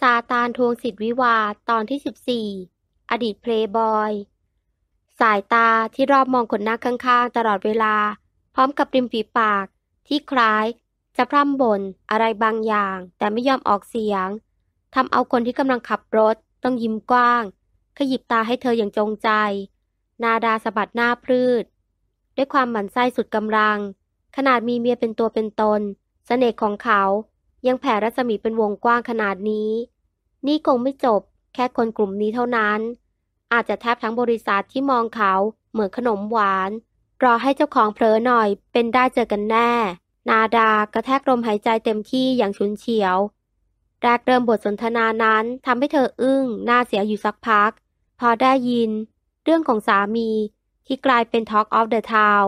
ซาตานทวงสิทธิวิวาตอนที่ 14 อดีตเพลย์บอย สายตาที่รอบมองคนนักข้างๆ ตลอดเวลา พร้อมกับริมฝีปากที่คล้ายจะพร่ำบ่นอะไรบางอย่างแต่ไม่ยอมออกเสียงทำเอาคนที่กำลังขับรถต้องยิ้มกว้างขยิบตาให้เธออย่างจงใจ นาดาสะบัดหน้าพรืด ด้วยความหมั่นไส้สุดกำลัง ขนาดมีเมียเป็นตัวเป็นตนสเสน่ห์ของเขายังแผ่รัศมีเป็นวงกว้างขนาดนี้ นี่คงไม่จบแค่คนกลุ่มนี้เท่านั้น อาจจะแทบทั้งบริษัทที่มองเขาเหมือนขนมหวาน รอให้เจ้าของเผลอหน่อย เป็นได้เจอกันแน่ นาดากระแทกลมหายใจเต็มที่อย่างฉุนเฉียว แรกเริ่มบทสนทนานั้นทำให้เธออึง้งหน้าเสียอยู่สักพัก พอได้ยิน เรื่องของสามีที่กลายเป็น Talk of the Town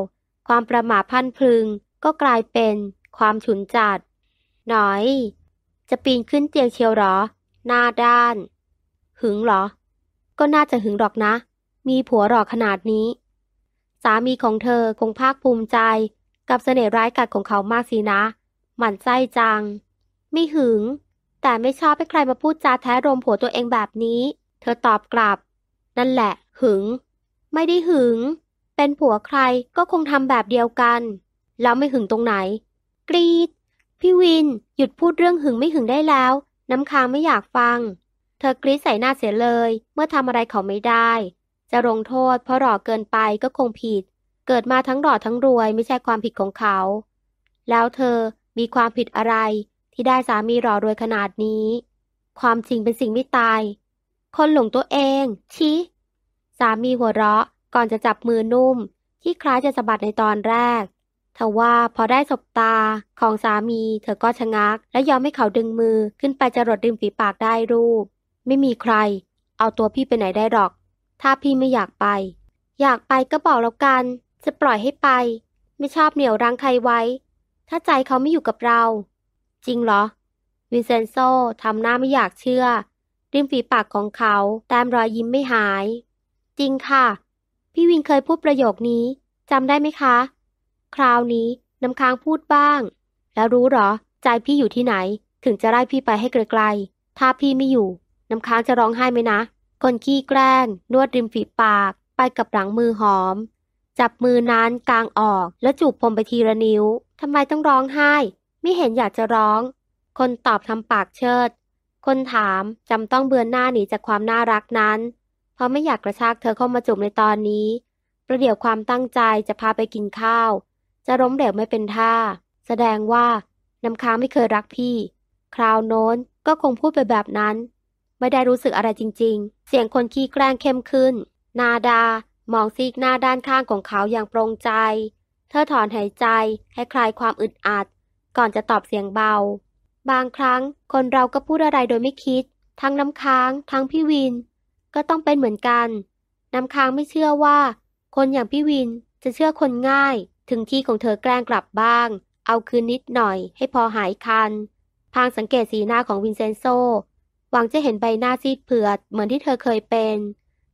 ความประมาทพันพึง ก็กลายเป็นความฉุนจัดน้อย จะปีนขึ้นเตียงเชียวหรอ หน้าด้าน หึงหรอ ก็น่าจะหึงหรอกนะ มีผัวหรอกขนาดนี้ สามีของเธอคงภาคภูมิใจกับเสน่ห์ร้ายกัดของเขามากสินะ หมั่นไส้จัง ไม่หึง แต่ไม่ชอบให้ใครมาพูดจาแท้รมผัวตัวเองแบบนี้ เธอตอบกลับ นั่นแหละหึง ไม่ได้หึง เป็นผัวใครก็คงทำแบบเดียวกัน แล้วไม่หึงตรงไหน กรีดพี่วินหยุดพูดเรื่องหึงไม่หึงได้แล้ว น้ำค้างไม่อยากฟัง เธอกรี๊ดใส่หน้าเสียเลย เมื่อทำอะไรเขาไม่ได้ จะลงโทษ เพราะหล่อเกินไปก็คงผิด เกิดมาทั้งหล่อทั้งรวยไม่ใช่ความผิดของเขา แล้วเธอมีความผิดอะไรที่ได้สามีหล่อรวยขนาดนี้ ความจริงเป็นสิ่งไม่ตาย คนหลงตัวเองชี้สามีหัวเราะก่อนจะจับมือนุ่ม ที่คล้ายจะสะบัดในตอนแรกทว่าพอได้สบตาของสามี เธอก็ชะงัก และยอมให้เขาดึงมือ ขึ้นไปจรดริมฝีปากได้รูป ไม่มีใคร เอาตัวพี่ไปไหนได้หรอก ถ้าพี่ไม่อยากไป อยากไปก็บอกแล้วกัน จะปล่อยให้ไป ไม่ชอบเหนี่ยวรังใครไว้ ถ้าใจเขาไม่อยู่กับเรา จริงเหรอ วินเซนโซทำหน้าไม่อยากเชื่อริมฝีปากของเขาแต้มรอยยิ้มไม่หาย จริงค่ะ พี่วินเคยพูดประโยคนี้จำได้ไหมคะคราวนี้น้ำค้างพูดบ้าง แล้วรู้หรอ ใจพี่อยู่ที่ไหนถึงจะไล่พี่ไปให้ไกลๆถ้าพี่ไม่อยู่ น้ำค้างจะร้องไห้ไหมนะ คนขี้แกล้ง นวดริมฝีปากไปกับหลังมือหอม จับมือนั้นกลางออก แล้วจูบผมไปทีละนิ้วทำไมต้องร้องไห้ ไม่เห็นอยากจะร้อง คนตอบทำปากเชิด คนถามจำต้องเบือนหน้าหนีจากความน่ารักนั้น เพราะไม่อยากกระชากเธอเข้ามาจูบในตอนนี้ ประเดี๋ยวความตั้งใจจะพาไปกินข้าวจะล้มเหลวไม่เป็นท่า แสดงว่าน้ำค้างไม่เคยรักพี่ คราวโน้นก็คงพูดไปแบบนั้น ไม่ได้รู้สึกอะไรจริง ๆ เสียงคนขี้แกล้งเข้มขึ้น นาดา มองซีกหน้าด้านข้างของเขาอย่างโปรงใจ เธอถอนหายใจให้คลายความอึดอัด ก่อนจะตอบเสียงเบา บางครั้งคนเราก็พูดอะไรโดยไม่คิด ทั้งน้ำค้างทั้งพี่วิน ก็ต้องเป็นเหมือนกัน น้ำค้างไม่เชื่อว่า คนอย่างพี่วินจะเชื่อคนง่ายถึงที่ของเธอแกล้งกลับบ้าง เอาคืนนิดหน่อยให้พอหายคัน พางสังเกตสีหน้าของวินเซนโซ หวังจะเห็นใบหน้าซีดเผือดเหมือนที่เธอเคยเป็น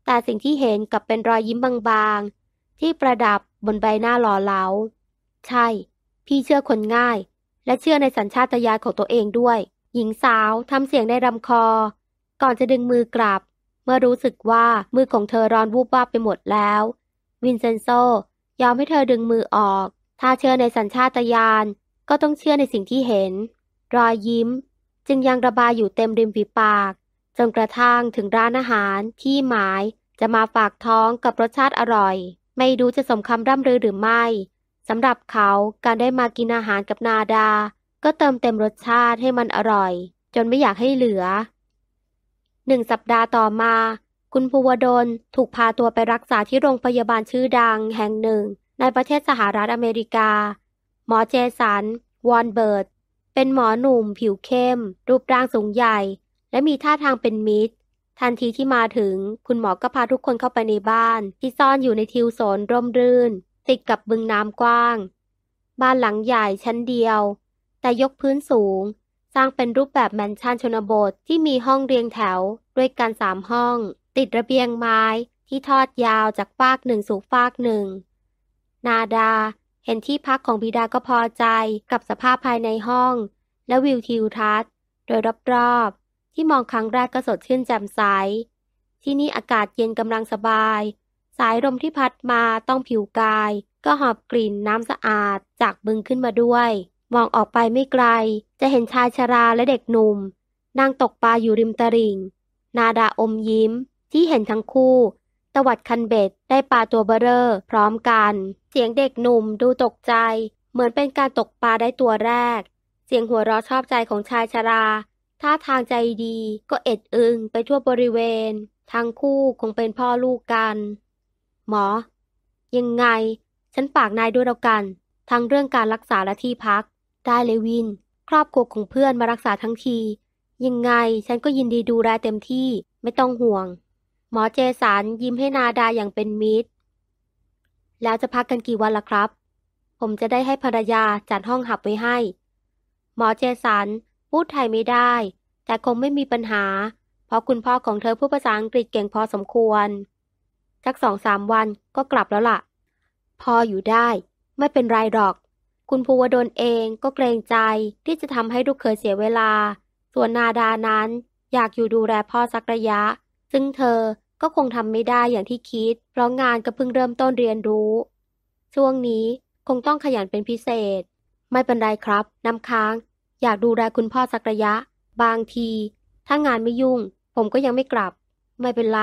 แต่สิ่งที่เห็นกลับเป็นรอยยิ้มบางๆ ที่ประดับบนใบหน้าหล่อเหลาใช่ พี่เชื่อคนง่าย และเชื่อในสัญชาตญาณของตัวเองด้วย หญิงสาว ทำเสียงในรำคอ ก่อนจะดึงมือกลับ เมื่อรู้สึกว่ามือของเธอร้อนวูบวาบไปหมดแล้ว วินเซนโซยอมให้เธอดึงมือออก ถ้าเชื่อในสัญชาตญาณก็ต้องเชื่อในสิ่งที่เห็น รอยยิ้มจึงยังระบายอยู่เต็มริมฝีปากจนกระทั่งถึงร้านอาหารที่หมายจะมาฝากท้องกับรสชาติอร่อย ไม่รู้จะสมคำร่ำรือหรือไม่สำหรับเขาการได้มากินอาหารกับนาดา ก็เติมเต็มรสชาติให้มันอร่อย จนไม่อยากให้เหลือหนึ่งสัปดาห์ต่อมาคุณภูวดลถูกพาตัวไปรักษาที่โรงพยาบาลชื่อดังแห่งหนึ่ง ในประเทศสหรัฐอเมริกา หมอเจสัน วอนเบิร์ตเป็นหมอหนุ่ม ผิวเข้ม รูปร่างสูงใหญ่ และมีท่าทางเป็นมิตร ทันทีที่มาถึง คุณหมอ ก็พาทุกคนเข้าไปในบ้าน ที่ซ่อนอยู่ในทิวสนร่มรื่น ติดกับบึงน้ำกว้าง บ้านหลังใหญ่ชั้นเดียว แต่ยกพื้นสูง สร้างเป็นรูปแบบแมนชั่นชนบทที่มีห้องเรียงแถวด้วยกันสามห้องติดระเบียงไม้ที่ทอดยาวจากฟากหนึ่งสู่ฟากหนึ่ง นาดาเห็นที่พักของบิดาก็พอใจกับสภาพภายในห้อง และวิวทิวทัศน์ โดยรอบๆที่มองครั้งแรกก็สดชื่นแจ่มใส ที่นี่อากาศเย็นกำลังสบาย สายลมที่พัดมาต้องผิวกาย ก็หอบกลิ่นน้ำสะอาดจากบึงขึ้นมาด้วย มองออกไปไม่ไกล จะเห็นชายชราและเด็กหนุ่ม นั่งตกปลาอยู่ริมตลิ่ง นาดาอมยิ้มที่เห็นทั้งคู่ ตวัดคันเบ็ด ได้ปลาตัวเบอเร์พร้อมกัน เสียงเด็กหนุ่มดูตกใจ เหมือนเป็นการตกปลาได้ตัวแรก เสียงหัวเราะชอบใจของชายชราท่าทางใจดีก็เอ็ดอึงไปทั่วบริเวณ ทั้งคู่คงเป็นพ่อลูกกัน หมอ ยังไง ฉันฝากนายด้วยแล้วกัน ทั้งเรื่องการรักษาและที่พัก ได้เลยวิน ครอบครัวของเพื่อนมารักษาทั้งที ยังไงฉันก็ยินดีดูแลเต็มที่ไม่ต้องห่วงมอเจสัน ยิ้มให้นาดาอย่างเป็นมิตร แล้วจะพักกันกี่วันล่ะครับ ผมจะได้ให้ภรรยาจัดห้องหับไว้ให้ หมอเจสันพูดไทยไม่ได้ แต่คงไม่มีปัญหา เพราะคุณพ่อของเธอพูดภาษาอังกฤษเก่งพอสมควรสักสองสามวันก็กลับแล้วล่ะพออยู่ได้ ไม่เป็นไรหรอก คุณภูวดลเองก็เกรงใจที่จะทำให้ลูกเคยเสียเวลา ส่วนนาดานั้นอยากอยู่ดูแลพ่อสักระยะ ซึ่งเธอก็คงทำไม่ได้อย่างที่คิด เพราะงานก็เพิ่งเริ่มต้นเรียนรู้ ช่วงนี้คงต้องขยันเป็นพิเศษ ไม่เป็นไรครับน้ำค้าง อยากดูแลคุณพ่อสักระยะ บางที ถ้างานไม่ยุ่ง ผมก็ยังไม่กลับ ไม่เป็นไร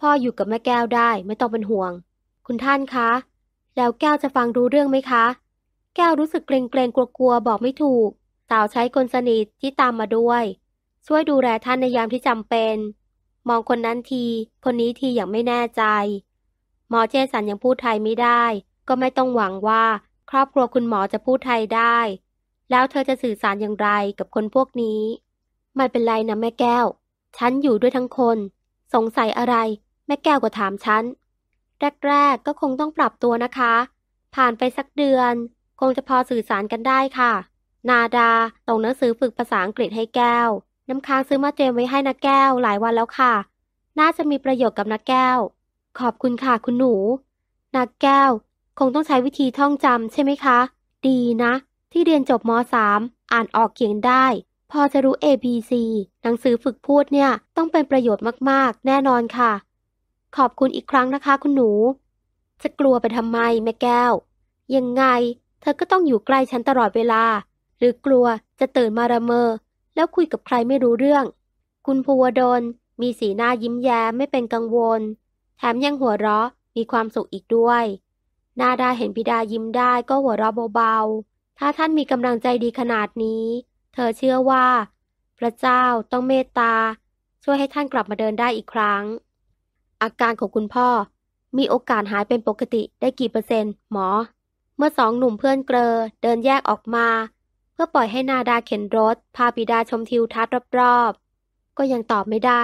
พ่ออยู่กับแม่แก้วได้ ไม่ต้องเป็นห่วง คุณท่านคะ แล้วแก้วจะฟังรู้เรื่องไหมคะ แก้วรู้สึกเกรงเกรงกลัวกลัวบอกไม่ถูกสาวใช้คนสนิทที่ตามมาด้วย ช่วยดูแลท่านในยามที่จำเป็นมองคนนั้นที คนนี้ทีอย่างไม่แน่ใจ หมอเจสันยังพูดไทยไม่ได้ ก็ไม่ต้องหวังว่าครอบครัวคุณหมอจะพูดไทยได้ แล้วเธอจะสื่อสารอย่างไรกับคนพวกนี้ ไม่เป็นไรนะแม่แก้ว ฉันอยู่ด้วยทั้งคน สงสัยอะไรแม่แก้วก็ถามฉัน แรกๆก็คงต้องปรับตัวนะคะ ผ่านไปสักเดือน คงจะพอสื่อสารกันได้ค่ะ นาดาส่งหนังสือฝึกภาษาอังกฤษให้แก้วน้ำค้างซื้อมาเตรียมไว้ให้นกแก้วหลายวันแล้วค่ะ น่าจะมีประโยชน์กับนักแก้ว ขอบคุณค่ะคุณหนู นักแก้ว คงต้องใช้วิธีท่องจำใช่ไหมคะ ดีนะ ที่เรียนจบม .3 อ่านออกเขียนได้ พอจะรู้ A B C หนังสือฝึกพูดเนี่ย ต้องเป็นประโยชน์มากๆ แน่นอนค่ะ ขอบคุณอีกครั้งนะคะคุณหนู จะกลัวไปทำไมแม่แก้ว ยังไง เธอก็ต้องอยู่ใกล้ฉันตลอดเวลา หรือกลัวจะตื่นมาระเมอแล้วคุยกับใครไม่รู้เรื่อง คุณภูวดลมีสีหน้ายิ้มแย้มไม่เป็นกังวล แถมยังหัวเราะมีความสุขอีกด้วย นาดาเห็นบิดายิ้มได้ก็หัวเราะเบาๆ ถ้าท่านมีกำลังใจดีขนาดนี้ เธอเชื่อว่า พระเจ้าต้องเมตตา ช่วยให้ท่านกลับมาเดินได้อีกครั้ง อาการของคุณพ่อ มีโอกาสหายเป็นปกติได้กี่เปอร์เซ็นต์หมอ เมื่อสองหนุ่มเพื่อนเกลอเดินแยกออกมาอปล่อยให้นาดาเข็นรถพาปิดาชมทิวทัศน์รอบๆ ก็ยังตอบไม่ได้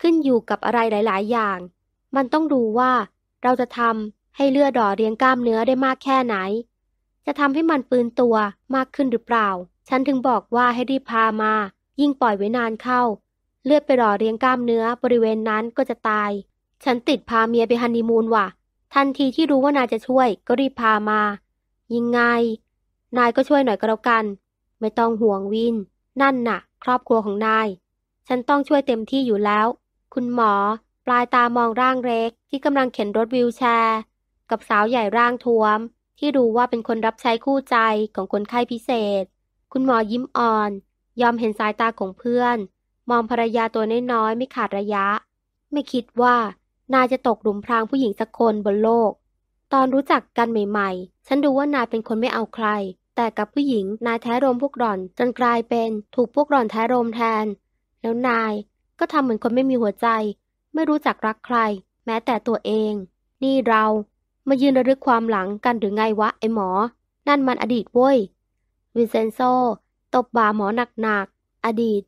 ขึ้นอยู่กับอะไรหลายๆ อย่าง มันต้องดูว่า เราจะทำให้เลือดดอเรียงกล้ามเนื้อได้มากแค่ไหน จะทำให้มันปืนตัวมากขึ้นหรือเปล่า ฉันถึงบอกว่าให้รีบพามา ยิ่งปล่อยไว้นานเข้า เลือดไปรอเรียงกล้ามเนื้อ บริเวณนั้นก็จะตาย ฉันติดพาเมียไปฮันนีมูนว่ะ ทันทีที่รู้ว่านาจะช่วย ก็รีบพามายังไงนายก็ช่วยหน่อยก็แล้วกัน ไม่ต้องห่วงวิน นั่นน่ะ ครอบครัวของนาย ฉันต้องช่วยเต็มที่อยู่แล้ว คุณหมอ ปลายตามองร่างเล็ก ที่กำลังเข็นรถวิวแชร์ กับสาวใหญ่ร่างท้วม ที่ดูว่าเป็นคนรับใช้คู่ใจของคนไข้พิเศษ คุณหมอยิ้มอ่อน ยอมเห็นสายตาของเพื่อน มองภรรยาตัวน้อยๆไม่ขาดระยะ ไม่คิดว่านายจะตกหลุมพรางผู้หญิงสักคนบนโลก ตอนรู้จักกันใหม่ ๆ ฉันดูว่านายเป็นคนไม่เอาใครแต่กับผู้หญิงนายแท้รมพวกหล่อนจนกลายเป็นถูกพวกหล่อนแท้รมแทน แล้วนายก็ทำเหมือนคนไม่มีหัวใจ ไม่รู้จักรักใคร แม้แต่ตัวเอง นี่เรามายืนระลึกความหลังกันหรือไงวะไอ้หมอ นั่นมันอดีตเว้ย วินเซนโซตบบ่าหมอหนักๆอดีต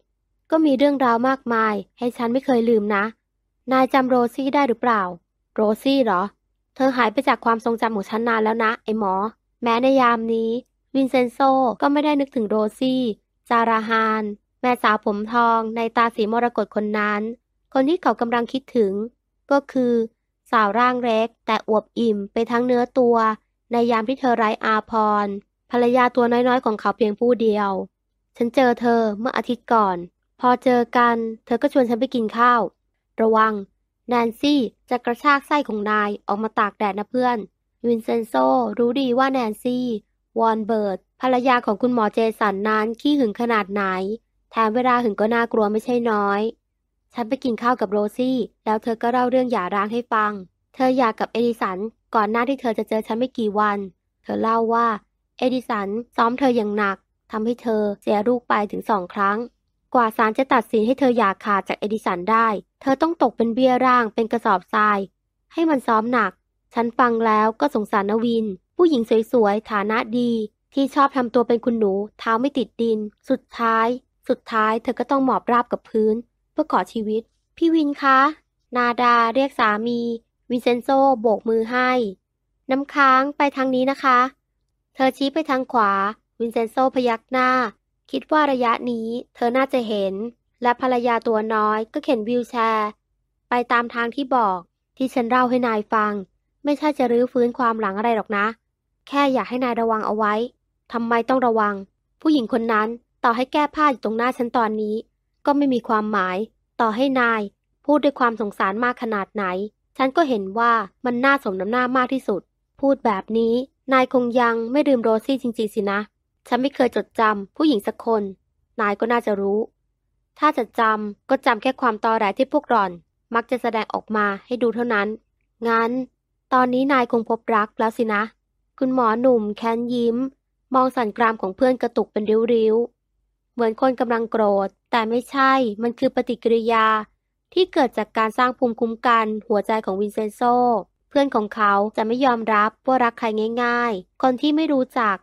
ก็มีเรื่องราวมากมาย ให้ฉันไม่เคยลืมนะ นายจำโรซี่ได้หรือเปล่า โรซี่เหรอ เธอหายไปจากความทรงจำของฉันนานแล้วนะไอ้หมอ แม้ในยามนี้วินเซนโซก็ไม่ได้นึกถึงโรซี่ จาราฮาน แม่สาวผมทองในตาสีมรกตคนนั้น คนที่เขากำลังคิดถึง ก็คือ สาวร่างเล็กแต่อวบอิ่มไปทั้งเนื้อตัว ในยามที่เธอไร้อาพรภรรยาตัวน้อยๆ ของเขาเพียงผู้เดียว ฉันเจอเธอเมื่ออาทิตย์ก่อน พอเจอกันเธอก็ชวนฉันไปกินข้าว ระวัง แนนซี่จะกระชากไส้ของนายออกมาตากแดดนะเพื่อนวินเซนโซรู้ดีว่าแนนซี่วอนเบิร์ตภรรยาของคุณหมอเจสันนั้นขี้หึงขนาดไหนแถมเวลาหึงก็น่ากลัวไม่ใช่น้อย ฉันไปกินข้าวกับโรซี่ แล้วเธอก็เล่าเรื่องหย่าร้างให้ฟัง เธอหย่ากับเอดิสันก่อนหน้าที่เธอจะเจอฉันไม่กี่วัน เธอเล่าว่า เอดิสันซ้อมเธออย่างหนัก ทำให้เธอเสียลูกไปถึงสองครั้ง กว่าศาลจะตัดสินให้เธอหย่าขาดจากเอดิสันได้ เธอต้องตกเป็นเบี้ยร่างเป็นกระสอบทรายให้มันซ้อมหนัก ฉันฟังแล้วก็สงสารนวินผู้หญิงสวยๆ ฐานะดีที่ชอบทำตัวเป็นคุณหนูเท้าไม่ติดดิน สุดท้าย สุดท้ายเธอก็ต้องหมอบราบกับพื้น เพื่อขอชีวิต พี่วินคะ นาดาเรียกสามีวินเซนโซโบกมือให้ น้ำค้างไปทางนี้นะคะ เธอชี้ไปทางขวาวินเซนโซพยักหน้า คิดว่าระยะนี้เธอน่าจะเห็น และภรรยาตัวน้อยก็เข็นวิวแชร์ ไปตามทางที่บอกที่ฉันเล่าให้นายฟัง ไม่ใช่จะรื้อฟื้นความหลังอะไรหรอกนะแค่อยากให้นายระวังเอาไว้ ทำไมต้องระวัง ผู้หญิงคนนั้นต่อให้แก้ผ้าอยู่ตรงหน้าฉันตอนนี้ ก็ไม่มีความหมาย ต่อให้นาย พูดด้วยความสงสารมากขนาดไหน ฉันก็เห็นว่ามันน่าสมน้ำหน้ามากที่สุด พูดแบบนี้นายคงยังไม่ลืมโรซี่จริง ๆ สินะ ฉันไม่เคยจดจำผู้หญิงสักคน นายก็น่าจะรู้ ถ้าจะจำก็จำแค่ความตอแหลที่พวกหล่อน มักจะแสดงออกมาให้ดูเท่านั้น งั้น ตอนนี้นายคงพบรักแล้วสินะคุณหมอหนุ่มแค้นยิ้ม มองสันกรามของเพื่อนกระตุกเป็นริ้วๆ เหมือนคนกำลังโกรธ แต่ไม่ใช่มันคือปฏิกิริยาที่เกิดจากการสร้างภูมิคุ้มกันหัวใจของวินเซนโซ เพื่อนของเขาจะไม่ยอมรับว่ารักใครง่าย ๆ คนที่ไม่รู้จัก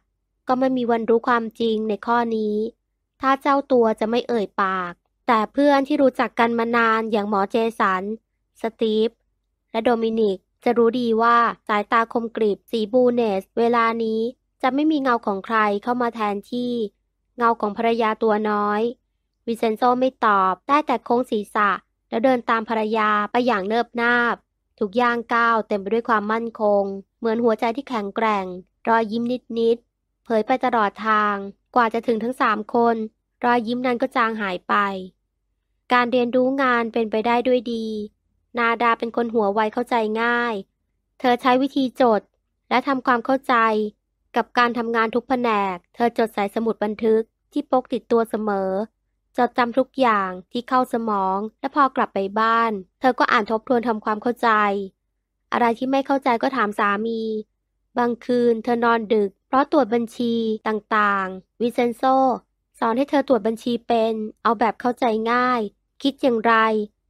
ก็ไม่มีวันรู้ความจริงในข้อนี้ ถ้าเจ้าตัวจะไม่เอ่ยปาก แต่เพื่อนที่รู้จักกันมานานอย่างหมอเจสัน สตีฟและโดมินิกจะรู้ดีว่าสายตาคมกริบ สีบูเนส เวลานี้จะไม่มีเงาของใครเข้ามาแทนที่ เงาของภรรยาตัวน้อย วิเซนโซไม่ตอบได้แต่โค้งศีรษะ แล้วเดินตามภรรยาไปอย่างเนิบนาบทุกย่างก้าว เต็มไปด้วยความมั่นคง เหมือนหัวใจที่แข็งแกร่ง รอยยิ้มนิด ๆ เผยไปตลอดทาง กว่าจะถึงทั้งสามคน รอยยิ้มนั้นก็จางหายไป การเรียนรู้งานเป็นไปได้ด้วยดีนาดาเป็นคนหัวไวเข้าใจง่าย เธอใช้วิธีจดและทำความเข้าใจ กับการทำงานทุกแผนก เธอจดสายสมุดบันทึกที่พกติดตัวเสมอจดจำทุกอย่างที่เข้าสมองและพอกลับไปบ้าน เธอก็อ่านทบทวนทำความเข้าใจ อะไรที่ไม่เข้าใจก็ถามสามี บางคืนเธอนอนดึก เพราะตรวจบัญชีต่างๆวิเซนโซสอนให้เธอตรวจบัญชีเป็นเอาแบบเข้าใจง่าย คิดอย่างไร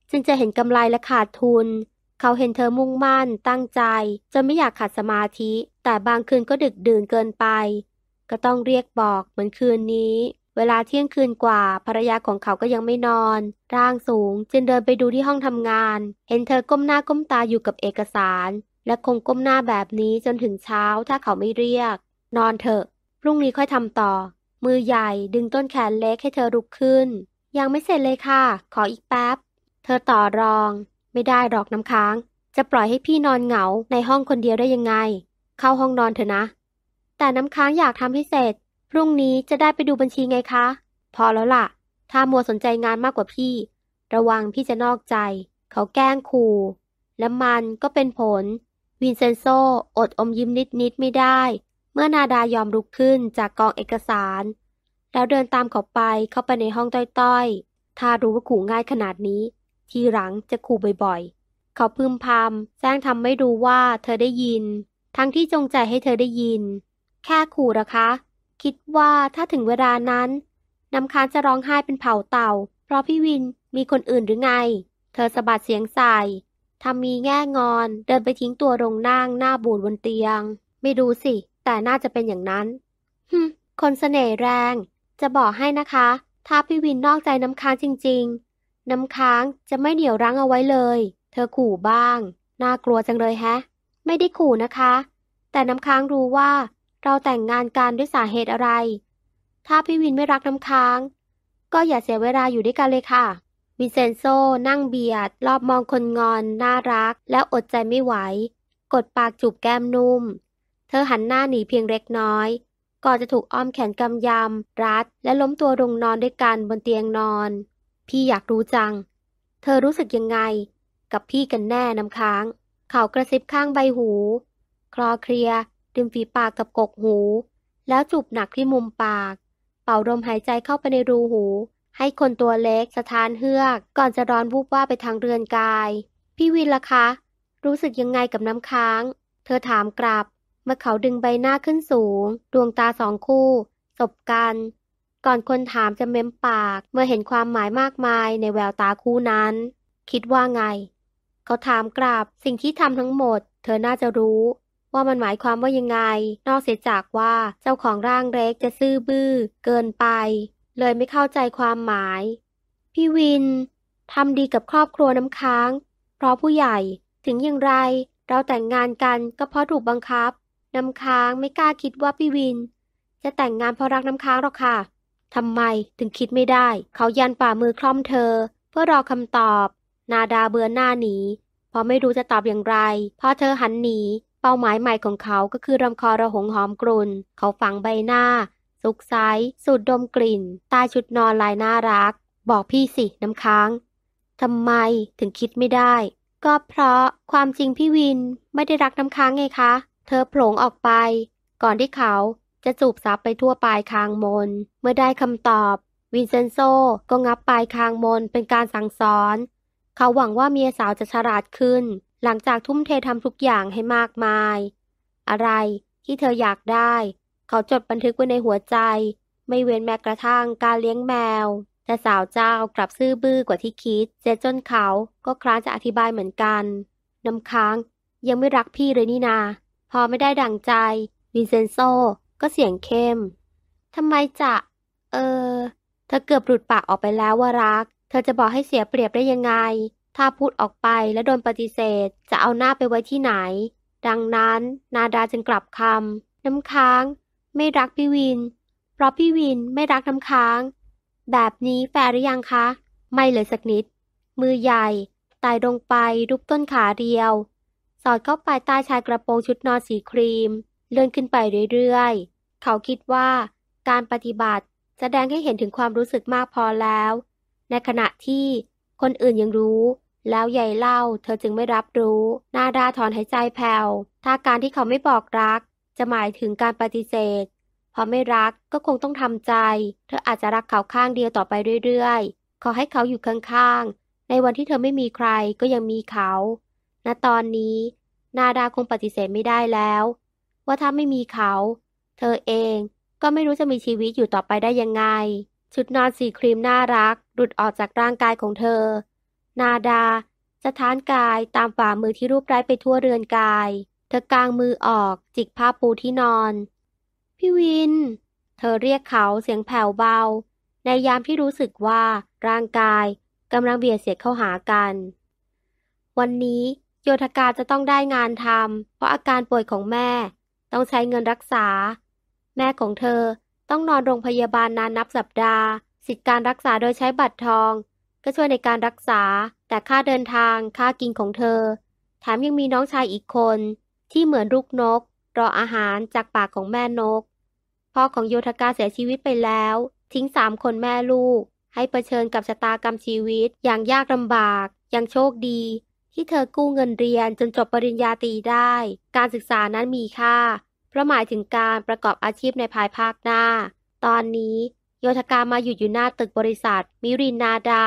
จึงจะเห็นกำไรและขาดทุน เขาเห็นเธอมุ่งมั่น ตั้งใจ จะไม่อยากขาดสมาธิ แต่บางคืนก็ดึกดื่นเกินไป ก็ต้องเรียกบอกเหมือนคืนนี้ เวลาเที่ยงคืนกว่า ภรรยาของเขาก็ยังไม่นอน ร่างสูงจึงเดินไปดูที่ห้องทำงานเห็นเธอก้มหน้าก้มตาอยู่กับเอกสาร และคงก้มหน้าแบบนี้จนถึงเช้าถ้าเขาไม่เรียก นอนเถอะ พรุ่งนี้ค่อยทำต่อ มือใหญ่ดึงต้นแขนเล็กให้เธอลุกขึ้น ยังไม่เสร็จเลยค่ะ ขออีกแป๊บเธอต่อรองไม่ได้ดอกน้ำค้าง จะปล่อยให้พี่นอนเหงาในห้องคนเดียวได้ยังไง เข้าห้องนอนเถอะนะ แต่น้ำค้างอยากทำให้เสร็จ พรุ่งนี้จะได้ไปดูบัญชีไงคะ พอแล้วล่ะ ถ้ามัวสนใจงานมากกว่าพี่ ระวังพี่จะนอกใจ เขาแกล้งขู่ และมันก็เป็นผลวินเซนโซ อดอมยิ้มนิด ๆ ไม่ได้ เมื่อนาดายอมลุกขึ้นจากกองเอกสาร แล้วเดินตามเขาไปเข้าไปในห้องต้อยๆถ้ารู้ว่าขู่ง่ายขนาดนี้ทีหลังจะขู่บ่อยๆ เขาพึมพำแจ้งทำไม่รู้ว่าเธอได้ยิน ทั้งที่จงใจให้เธอได้ยิน แค่ขู่นะคะ คิดว่าถ้าถึงเวลานั้น น้ำค้างจะร้องไห้เป็นเผาเต่า เพราะพี่วินมีคนอื่นหรือไง เธอสะบัดเสียงใส่ทำมีแง่งอน เดินไปทิ้งตัวลงนั่งหน้าบูดบนเตียง ไม่ดูสิ แต่น่าจะเป็นอย่างนั้นฮึคนเสน่ห์แรง จะบอกให้นะคะ ถ้าพี่วินนอกใจน้ำค้างจริงน้ำค้างจะไม่เหนี่ยวรั้งเอาไว้เลย เธอขู่บ้าง น่ากลัวจังเลยแฮะ ไม่ได้ขู่นะคะ แต่น้ำค้างรู้ว่า เราแต่งงานกันด้วยสาเหตุอะไร ถ้าพี่วินไม่รักน้ำค้าง ก็อย่าเสียเวลาอยู่ด้วยกันเลยค่ะ วินเซนโซนั่งเบียด รอบมองคนงอน น่ารัก แล้วอดใจไม่ไหว กดปากจูบแก้มนุ่ม เธอหันหน้าหนีเพียงเล็กน้อยก่อนจะถูกอ้อมแขนกำยำรัดและล้มตัวลงนอนด้วยกันบนเตียงนอนพี่อยากรู้จัง เธอรู้สึกยังไง กับพี่กันแน่น้ำค้าง เขากระซิบข้างใบหู คลอเคลียดึมฝีปากกับกกหู แล้วจูบหนักที่มุมปาก เป่าลมหายใจเข้าไปในรูหู ให้คนตัวเล็กสะท้านเฮือก ก่อนจะร้อนวูบว่าไปทางเรือนกาย พี่วินล่ะคะ รู้สึกยังไงกับน้ำค้าง เธอถามกลับ เมื่อเขาดึงใบหน้าขึ้นสูง ดวงตาสองคู่ สบกันก่อนคนถามจะเม้มปาก เมื่อเห็นความหมายมากมายในแววตาคู่นั้น คิดว่าไง เขาถามกลับสิ่งที่ทำทั้งหมดเธอน่าจะรู้ ว่ามันหมายความว่ายังไง นอกเสียจากว่าเจ้าของร่างเล็กจะซื่อบื้อเกินไป เลยไม่เข้าใจความหมาย พี่วินทำดีกับครอบครัวน้ำค้าง เพราะผู้ใหญ่ถึงอย่างไรเราแต่งงานกันก็เพราะถูกบังคับน้ำค้างไม่กล้าคิดว่าพี่วิน จะแต่งงานเพราะรักน้ำค้างหรอกค่ะทำไมถึงคิดไม่ได้ เขายันป่ามือคล่อมเธอ เพื่อรอคำตอบ นาดาเบือนหน้าหนีเพราะไม่รู้จะตอบอย่างไรพอเธอหันหนีเป้าหมายใหม่ของเขาก็คือรำคอระหงหอมกรุนเขาฝังใบหน้า สุกไซสูดดมกลิ่น ตาชุดนอนลายน่ารัก บอกพี่สิน้ำค้างทำไมถึงคิดไม่ได้ ก็เพราะความจริงพี่วินไม่ได้รักน้ำค้างไงคะ เธอโผล่งออกไป ก่อนที่เขาจะสูบซับไปทั่วปลายคางมน เมื่อได้คำตอบ วินเซนโซก็งับปลายคางมนเป็นการสั่งสอน เขาหวังว่าเมียสาวจะฉลาดขึ้น หลังจากทุ่มเททำทุกอย่างให้มากมาย อะไร ที่เธออยากได้ เขาจดบันทึกไว้ในหัวใจ ไม่เว้นแม้กระทั่งการเลี้ยงแมว แต่สาวเจ้ากลับซื่อบื้อกว่าที่คิด เจีจนเขาก็คล้านจะอธิบายเหมือนกันน้ำค้างยังไม่รักพี่เลยนี่นา พอไม่ได้ดั่งใจ วินเซนโซก็เสียงเข้ม ทำไมจะเออเธอเกือบหลุดปากออกไปแล้วว่ารัก เธอจะบอกให้เสียเปรียบได้ยังไง ถ้าพูดออกไปและโดนปฏิเสธ จะเอาหน้าไปไว้ที่ไหน ดังนั้นนาดาจึงกลับคำ น้ำค้าง ไม่รักพี่วิน เพราะพี่วินไม่รักน้ำค้าง แบบนี้แฟร์หรือยังคะ ไม่เลยสักนิด มือใหญ่ตตยลงไปรูปต้นขาเดียว สอดเข้าไปใต้ชายกระโปรงชุดนอนสีครีม เลื่อนขึ้นไปเรื่อยเขาคิดว่า การปฏิบัติแสดงให้เห็นถึงความรู้สึกมากพอแล้ว ในขณะที่คนอื่นยังรู้ แล้วใหญ่เล่า เธอจึงไม่รับรู้หน้าดาถอนหายใจแผ่วถ้าการที่เขาไม่บอกรัก จะหมายถึงการปฏิเสธพอไม่รักก็คงต้องทำใจ เธออาจจะรักเขาข้างเดียวต่อไปเรื่อยๆ ขอให้เขาอยู่ข้างๆในวันที่เธอไม่มีใครก็ยังมีเขา ณตอนนี้ นาดาคงปฏิเสธไม่ได้แล้ว ว่าถ้าไม่มีเขาเธอเองก็ไม่รู้จะมีชีวิตอยู่ต่อไปได้ยังไง ชุดนอนสีครีมน่ารักหลุดออกจากร่างกายของเธอ นาดาสะท้านกายตามฝ่ามือที่รูปร้ไปทั่วเรือนกาย เธอกางมือออกจิกผ้าปูที่นอนพี่วินเธอเรียกเขาเสียงแผ่วเบา ในยามที่รู้สึกว่าร่างกายกำลังเบียดเสียดเข้าหากัน วันนี้โยธกาจะต้องได้งานทำเพราะอาการป่วยของแม่ ต้องใช้เงินรักษาแม่ของเธอต้องนอนโรงพยาบาลนานนับสัปดาห์ สิทธิการรักษาโดยใช้บัตรทอง ก็ช่วยในการรักษา แต่ค่าเดินทางค่ากินของเธอ แถมยังมีน้องชายอีกคน ที่เหมือนลูกนก รออาหารจากปากของแม่นก พ่อของโยธกาเสียชีวิตไปแล้ว ทิ้งสามคนแม่ลูก ให้เผชิญกับชะตากรรมชีวิต อย่างยากลำบาก ยังโชคดี ที่เธอกู้เงินเรียนจนจบปริญญาตรีได้ การศึกษานั้นมีค่าระหมายถึงการประกอบอาชีพในภายภาคหน้า ตอนนี้โยธกามาหยุดอยู่หน้าตึกบริษัทมิรินนาดา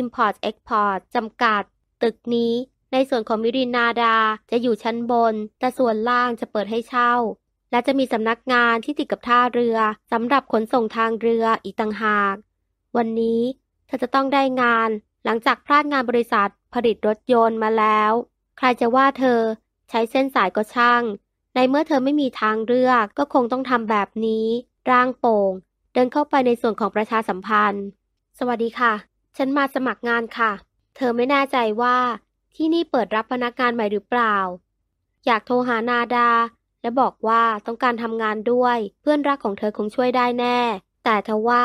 Import Export จำกัด ตึกนี้ในส่วนของมิรินนาดาจะอยู่ชั้นบน แต่ส่วนล่างจะเปิดให้เช่า และจะมีสำนักงานที่ติดกับท่าเรือ สำหรับขนส่งทางเรืออีกต่างหาก วันนี้เธอจะต้องได้งาน หลังจากพลาดงานบริษัทผลิตรถยนต์มาแล้ว ใครจะว่าเธอใช้เส้นสายก็ช่างในเมื่อเธอไม่มีทางเลือกก็คงต้องทำแบบนี้ ร่างโป่ง เดินเข้าไปในส่วนของประชาสัมพันธ์ สวัสดีค่ะ ฉันมาสมัครงานค่ะ เธอไม่แน่ใจว่าที่นี่เปิดรับพนักงานใหม่หรือเปล่า อยากโทรหานาดา และบอกว่าต้องการทำงานด้วย เพื่อนรักของเธอคงช่วยได้แน่ แต่ทว่า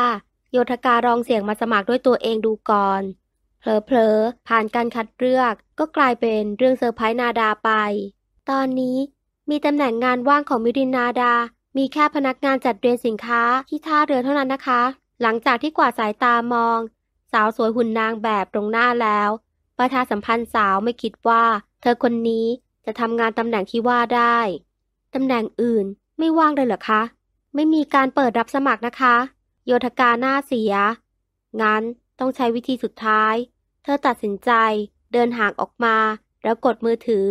โยธการองเสียงมาสมัครด้วยตัวเองดูก่อน เผลอๆผ่านการคัดเลือก ก็กลายเป็นเรื่องเซอร์ไพรส์นาดาไป ตอนนี้มีตำแหน่งงานว่างของมิรินนาดา มีแค่พนักงานจัดเรียนสินค้าที่ท่าเรือเท่านั้นนะคะ หลังจากที่กวาดสายตามอง สาวสวยหุ่นนางแบบตรงหน้าแล้วประธานสัมพันธ์สาวไม่คิดว่า เธอคนนี้จะทำงานตำแหน่งที่ว่าได้ ตำแหน่งอื่นไม่ว่างเลยเหรอคะ ไม่มีการเปิดรับสมัครนะคะ โยธกาหน้าเสีย งั้น ต้องใช้วิธีสุดท้าย เธอตัดสินใจ เดินห่างออกมา แล้วกดมือถือ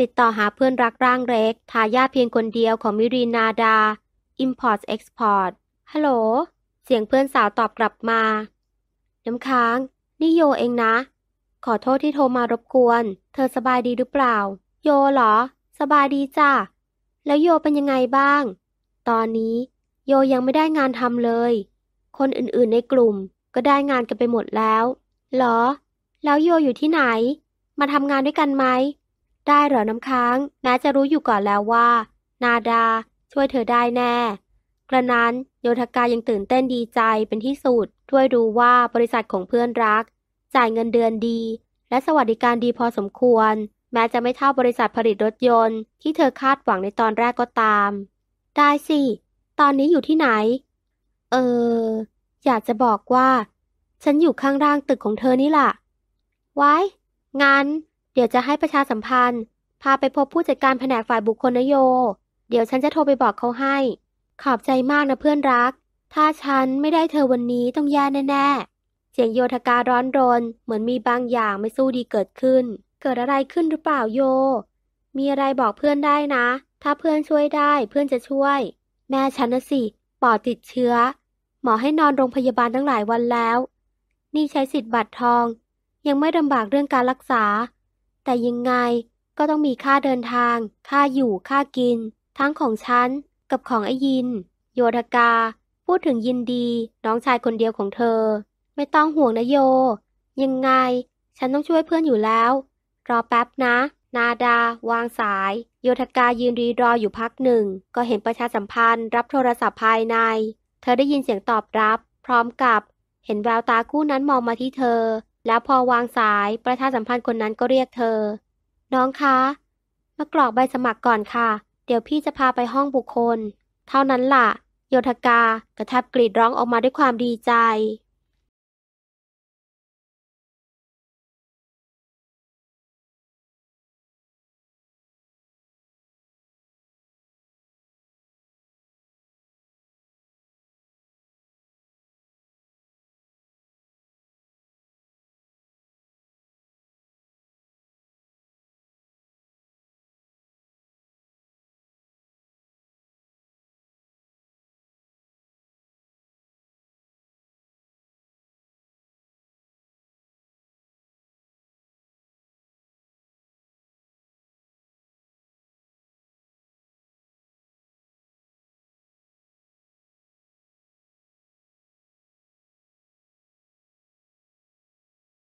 ติดต่อหาเพื่อนรักร่างเล็กทายาทเพียงคนเดียวของมิรินาดา Import Export ฮัลโหลเสียงเพื่อนสาวตอบกลับมา น้ำค้าง นี่โยเองนะ ขอโทษที่โทรมารบกวน เธอสบายดีหรือเปล่า โยเหรอ สบายดีจ้ะ แล้วโยเป็นยังไงบ้าง ตอนนี้โยยังไม่ได้งานทำเลย คนอื่นๆในกลุ่มก็ได้งานกันไปหมดแล้วเหรอ แล้วโยอยู่ที่ไหน มาทำงานด้วยกันไหมได้เหรอ น้ำค้างน้าจะรู้อยู่ก่อนแล้วว่า นาดาช่วยเธอได้แน่ กระนั้นโยธกายังตื่นเต้นดีใจเป็นที่สุดด้วยรู้ว่าบริษัทของเพื่อนรัก จ่ายเงินเดือนดี และสวัสดิการดีพอสมควร แม้จะไม่เท่าบริษัทผลิตรถยนต์ที่เธอคาดหวังในตอนแรกก็ตาม ได้สิ ตอนนี้อยู่ที่ไหน เออ อยากจะบอกว่า ฉันอยู่ข้างล่างตึกของเธอนี่ล่ะ ไว้งั้นเดี๋ยวจะให้ประชาสัมพันธ์พาไปพบผู้จัดการแผนกฝ่ายบุคคลนโย เดี๋ยวฉันจะโทรไปบอกเขาให้ ขอบใจมากนะเพื่อนรัก ถ้าฉันไม่ได้เธอวันนี้ต้องแย่แน่ๆเสียงโยธการ้อนรน เหมือนมีบางอย่างไม่สู้ดีเกิดขึ้น เกิดอะไรขึ้นหรือเปล่าโย มีอะไรบอกเพื่อนได้นะ ถ้าเพื่อนช่วยได้เพื่อนจะช่วย แม่ฉันนะสิปอดติดเชื้อหมอให้นอนโรงพยาบาลตั้งหลายวันแล้ว นี่ใช้สิทธิ์บัตรทอง ยังไม่ลำบากเรื่องการรักษาแต่ยังไงก็ต้องมีค่าเดินทาง ค่าอยู่ค่ากิน ทั้งของฉัน กับของไอยิน โยธกา พูดถึงยินดี น้องชายคนเดียวของเธอ ไม่ต้องห่วงนะโย ยังไงฉันต้องช่วยเพื่อนอยู่แล้ว รอแป๊บนะ นาดาวางสาย โยธกายืนรีรออยู่พักหนึ่ง ก็เห็นประชาสัมพันธ์ รับโทรศัพท์ภายใน เธอได้ยินเสียงตอบรับ พร้อมกับ เห็นแววตาคู่นั้นมองมาที่เธอแล้วพอวางสายประธานสัมพันธ์คนนั้นก็เรียกเธอ น้องคะ มากรอกใบสมัครก่อนค่ะ เดี๋ยวพี่จะพาไปห้องบุคคล เท่านั้นล่ะ โยธกากระแทบกรีดร้องออกมาด้วยความดีใจ